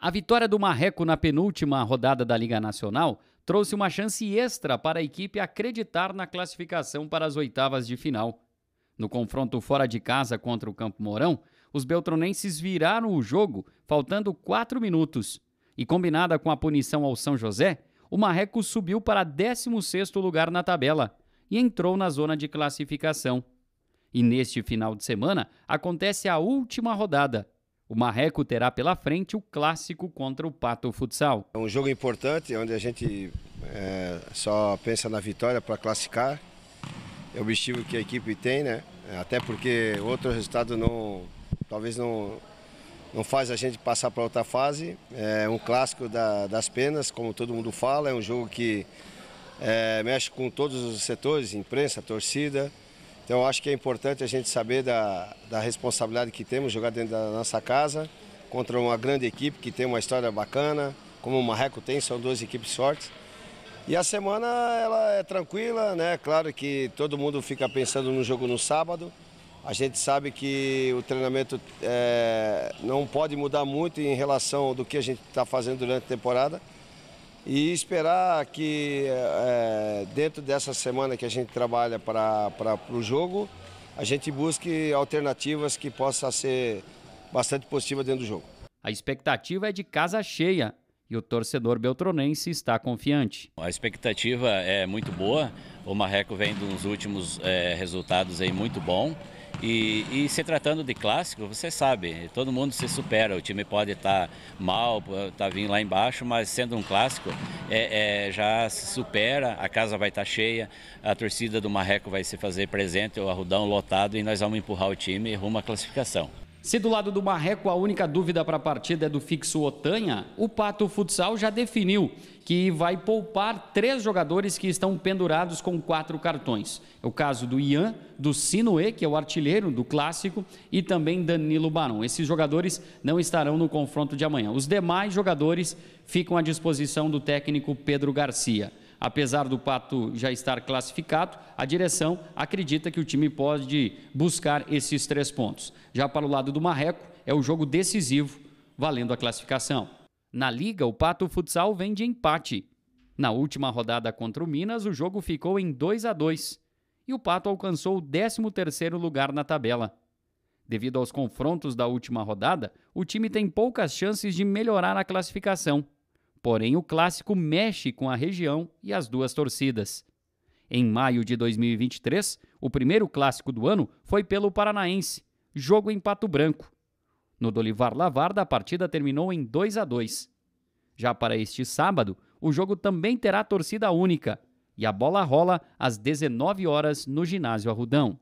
A vitória do Marreco na penúltima rodada da Liga Nacional trouxe uma chance extra para a equipe acreditar na classificação para as oitavas de final. No confronto fora de casa contra o Campo Mourão, os beltronenses viraram o jogo faltando quatro minutos. E combinada com a punição ao São José, o Marreco subiu para 16º lugar na tabela e entrou na zona de classificação. E neste final de semana acontece a última rodada, o Marreco terá pela frente o clássico contra o Pato Futsal. É um jogo importante, onde a gente é, só pensa na vitória para classificar. É o objetivo que a equipe tem, né? Até porque outro resultado não, talvez não, não faz a gente passar para outra fase. É um clássico da, das penas, como todo mundo fala. É um jogo que é, mexe com todos os setores, imprensa, torcida. Então, acho que é importante a gente saber da, da responsabilidade que temos jogar dentro da nossa casa, contra uma grande equipe que tem uma história bacana, como o Marreco tem, são duas equipes fortes. E a semana ela é tranquila, né? Claro que todo mundo fica pensando no jogo no sábado. A gente sabe que o treinamento é, não pode mudar muito em relação do que a gente está fazendo durante a temporada e esperar que é, dentro dessa semana que a gente trabalha para o jogo, a gente busque alternativas que possa ser bastante positivas dentro do jogo. A expectativa é de casa cheia e o torcedor beltronense está confiante. A expectativa é muito boa, o Marreco vem de uns últimos é, resultados aí muito bom. E, e, se tratando de clássico, você sabe, todo mundo se supera. O time pode estar tá mal, tá vindo lá embaixo, mas sendo um clássico, é, é, já se supera. A casa vai estar tá cheia, a torcida do Marreco vai se fazer presente, o Arrudão lotado e nós vamos empurrar o time rumo à classificação. Se do lado do Marreco a única dúvida para a partida é do fixo Otanha, o Pato Futsal já definiu que vai poupar três jogadores que estão pendurados com quatro cartões. É o caso do Ian, do Sinoe, que é o artilheiro do clássico, e também Danilo Barão. Esses jogadores não estarão no confronto de amanhã. Os demais jogadores ficam à disposição do técnico Pedro Garcia. Apesar do Pato já estar classificado, a direção acredita que o time pode buscar esses três pontos. Já para o lado do Marreco, é o jogo decisivo, valendo a classificação. Na Liga, o Pato Futsal vem de empate. Na última rodada contra o Minas, o jogo ficou em 2 a 2 e o Pato alcançou o 13º lugar na tabela. Devido aos confrontos da última rodada, o time tem poucas chances de melhorar a classificação. Porém, o clássico mexe com a região e as duas torcidas. Em maio de 2023, o primeiro clássico do ano foi pelo Paranaense, jogo em Pato Branco. No Dolivar Lavarda, a partida terminou em 2 a 2. Já para este sábado, o jogo também terá torcida única e a bola rola às 19 horas no ginásio Arrudão.